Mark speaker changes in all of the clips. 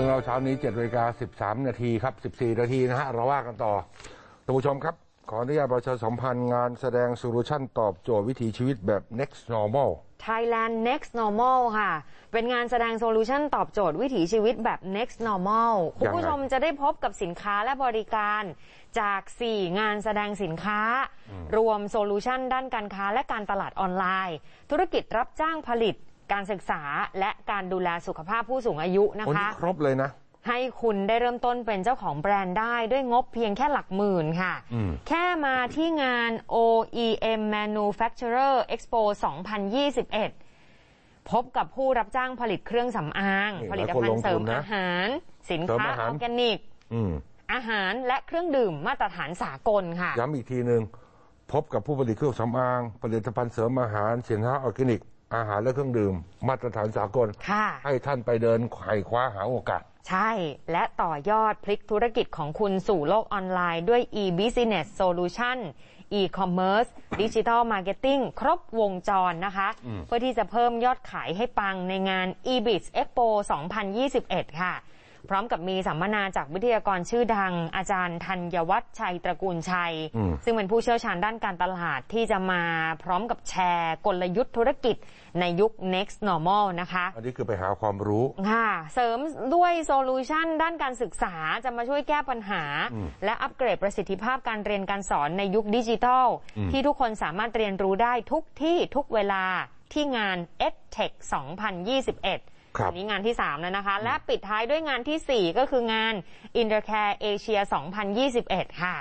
Speaker 1: ื่องเราเช้านี้7จ็ดนาฬิกาสิบสามนาทีครับสิบสี่นาทีนะฮะเราว่ากันต่อท่านผู้ชมครับขออนุญาตประชาสัมพันธ์งานแสดงโซลูชันตอบโจทย์วิถีชีวิตแบบ next normal
Speaker 2: Thailand Next Normal ค่ะ เป็นงานแสดงโซลูชันตอบโจทย์วิถีชีวิตแบบ Next Normal คุณผู้ชมจะได้พบกับสินค้าและบริการจาก 4 งานแสดงสินค้า รวมโซลูชันด้านการค้า และการตลาดออนไลน์ ธุรกิจรับจ้างผลิตการศึกษาและการดูแลสุขภาพผู้สูงอายุนะคะครบเลยนะ ให้คุณได้เริ่มต้นเป็นเจ้าของแบรนด์ได้ด้วยงบเพียงแค่หลักหมื่นค่ะ แค่มาที่งาน OEM Manufacturer Expo 2021 พบกับผู้รับจ้างผลิตเครื่องสำอาง ผลิตภัณฑ์เสริมนะอาหาร สินค้าออร์แกนิกอาหารและเครื่องดื่มมาตรฐานสากลค่ะย
Speaker 1: ้ำอีกทีหนึ่งพบกับผู้ผลิตเครื่องสำอาง ผลิตภัณฑ์เสริมอาหารสินค้าออร์แกนิกอาหารและเครื่องดื่มมาตรฐานสากล ค่ะ ให้ท่านไปเดินไขว่คว้าหาโอกาส
Speaker 2: ใช่ และต่อยอดพลิกธุรกิจของคุณสู่โลกออนไลน์ด้วย e-business solution e-commerce digital marketing ครบวงจรนะคะ เพื่อที่จะเพิ่มยอดขายให้ปังในงาน e b i z Expo 2021 ค่ะพร้อมกับมีสัมมนาจากวิทยากรชื่อดังอาจารย์ธัญวัฒน์ชัยตระกูลชัย ซึ่งเป็นผู้เชี่ยวชาญด้านการตลาดที่จะมาพร้อมกับแชร์กลยุทธ์ธุรกิจในยุค next normal นะคะอัน
Speaker 1: นี้คือไปหาความรู้
Speaker 2: ค่ะเสริมด้วยโซลูชันด้านการศึกษาจะมาช่วยแก้ปัญหา และอัปเกรดประสิทธิภาพการเรียนการสอนในยุคดิจิทัลที่ทุกคนสามารถเรียนรู้ได้ทุกที่ทุกเวลาที่งาน EdTech 2021อันนี้งานที่3แล้วนะคะ และปิดท้ายด้วยงานที่ 4 ก็คืองาน Intercare Asia 2021 ค่ะ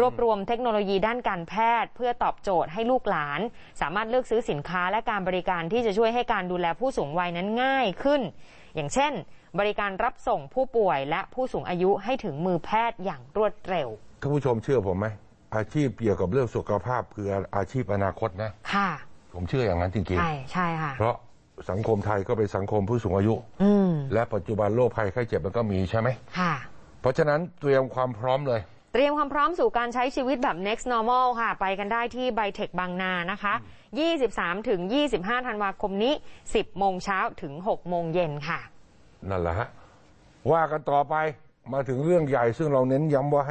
Speaker 2: รวบรวมเทคโนโลยีด้านการแพทย์เพื่อตอบโจทย์ให้ลูกหลาน สามารถเลือกซื้อสินค้าและการบริการที่จะช่วยให้การดูแลผู้สูงวัยนั้นง่ายขึ้น อย่างเช่น บริการรับส่งผู้ป่วยและผู้สูงอายุให้ถึงมือแพทย์อย่างรวดเร็ว
Speaker 1: ท่านผู้ชมเชื่อผมไหมอาชีพเกี่ยวกับเรื่องสุขภาพคืออาชีพอนาคตนะค่ะผมเชื่ออย่างนั้นจริงๆใช่ใช่ค่ะเพราะสังคมไทยก็เป็นสังคมผู้สูงอายุอืและปัจจุบันโรคภัยไข้เจ็บมันก็มีใช่ไหมเพราะฉะนั้นเตรียมความพร้อมเลย
Speaker 2: เตรียมความพร้อมสู่การใช้ชีวิตแบบ next normal ค่ะ ไปกันได้ที่ไบเทคบางนานะคะ 23 ถึง 25 ธันวาคมนี้ 10 โมงเช้าถึง 6 โมงเย็น
Speaker 1: ค่ะ นั่นแหละฮะ ว่ากันต่อไปมาถึงเรื่องใหญ่ซึ่งเราเน้นย้ำว่า